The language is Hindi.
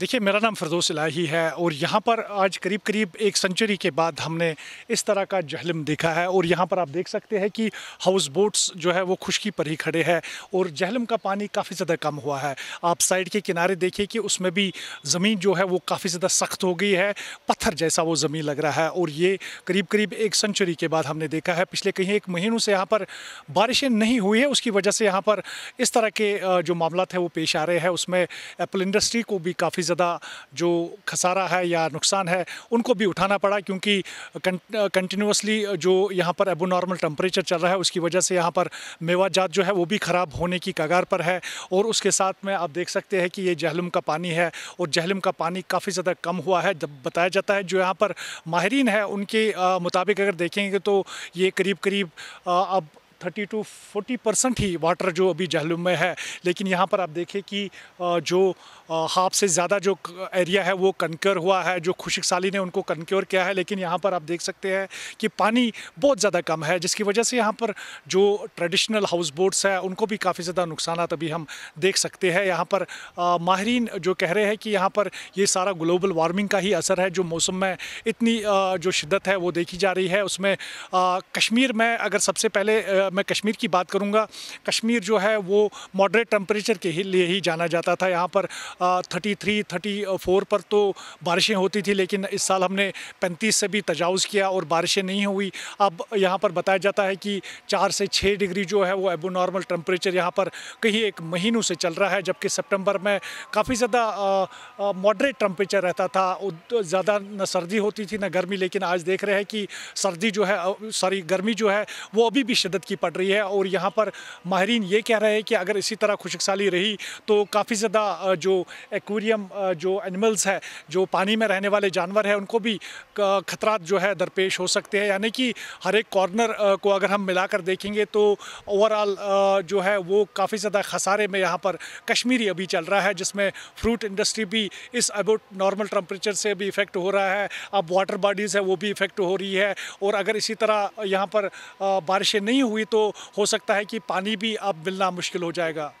देखिए मेरा नाम फरदोस इलाही है और यहाँ पर आज करीब करीब एक सेंचुरी के बाद हमने इस तरह का जहलम देखा है और यहाँ पर आप देख सकते हैं कि हाउस बोट्स जो है वो खुशकी पर ही खड़े हैं और जहलम का पानी काफ़ी ज़्यादा कम हुआ है आप साइड के किनारे देखिए कि उसमें भी ज़मीन जो है वो काफ़ी ज़्यादा सख्त हो गई है पत्थर जैसा वो ज़मीन लग रहा है और ये करीब करीब एक सेंचुरी के बाद हमने देखा है पिछले कहीं एक महीनों से यहाँ पर बारिशें नहीं हुई है उसकी वजह से यहाँ पर इस तरह के जो मामला है वो पेश आ रहे हैं उसमें एप्पल इंडस्ट्री को भी काफ़ी ज़्यादा जो खसारा है या नुकसान है उनको भी उठाना पड़ा क्योंकि कंटिन्यूसली जो यहाँ पर एबोनॉर्मल टेम्परेचर चल रहा है उसकी वजह से यहाँ पर मेवा जात जो है वो भी ख़राब होने की कगार पर है और उसके साथ में आप देख सकते हैं कि ये जहलम का पानी है और जहलम का पानी काफ़ी ज़्यादा कम हुआ है जब बताया जाता है जो यहाँ पर माहरीन है उनके मुताबिक अगर देखेंगे तो ये करीब करीब अब थर्टी टू फोर्टी परसेंट ही वाटर जो अभी जहलुम में है लेकिन यहाँ पर आप देखें कि जो हाफ से ज़्यादा जो एरिया है वो कनक्योर हुआ है जो खुशिक साली ने उनको कनक्योर किया है लेकिन यहाँ पर आप देख सकते हैं कि पानी बहुत ज़्यादा कम है जिसकी वजह से यहाँ पर जो ट्रेडिशनल हाउस बोट्स हैं उनको भी काफ़ी ज़्यादा नुकसान अभी हम देख सकते हैं यहाँ पर माहरीन जो कह रहे हैं कि यहाँ पर ये सारा ग्लोबल वार्मिंग का ही असर है जो मौसम में इतनी जो शिद्दत है वो देखी जा रही है उसमें कश्मीर में अगर सबसे पहले मैं कश्मीर की बात करूँगा कश्मीर जो है वो मॉडरेट टम्परेचर के ही लिए ही जाना जाता था यहाँ पर थर्टी थ्री थर्टी फोर पर तो बारिशें होती थी लेकिन इस साल हमने पैंतीस से भी तजावज़ किया और बारिशें नहीं हुई अब यहाँ पर बताया जाता है कि चार से छः डिग्री जो है वो एबो नॉर्मल टम्परेचर यहाँ पर कहीं एक महीनों से चल रहा है जबकि सेप्टेम्बर में काफ़ी ज़्यादा मॉडरेट टम्परेचर रहता था ज़्यादा न सर्दी होती थी न गर्मी लेकिन आज देख रहे हैं कि सर्दी जो है सॉरी गर्मी जो है वो अभी भी शदत की की पड़ रही है और यहाँ पर माहरीन ये कह रहे हैं कि अगर इसी तरह खुशक साली रही तो काफ़ी ज़्यादा जो एक्वेरियम जो एनिमल्स है जो पानी में रहने वाले जानवर हैं उनको भी खतरात जो है दरपेश हो सकते हैं यानी कि हर एक कॉर्नर को अगर हम मिलाकर देखेंगे तो ओवरऑल जो है वो काफ़ी ज़्यादा खसारे में यहाँ पर कश्मीरी अभी चल रहा है जिसमें फ्रूट इंडस्ट्री भी इस अबाउट नॉर्मल टेम्परेचर से भी इफ़ेक्ट हो रहा है अब वाटर बॉडीज़ है वो भी इफ़ेक्ट हो रही है और अगर इसी तरह यहाँ पर बारिशें नहीं हुई तो हो सकता है कि पानी भी अब मिलना मुश्किल हो जाएगा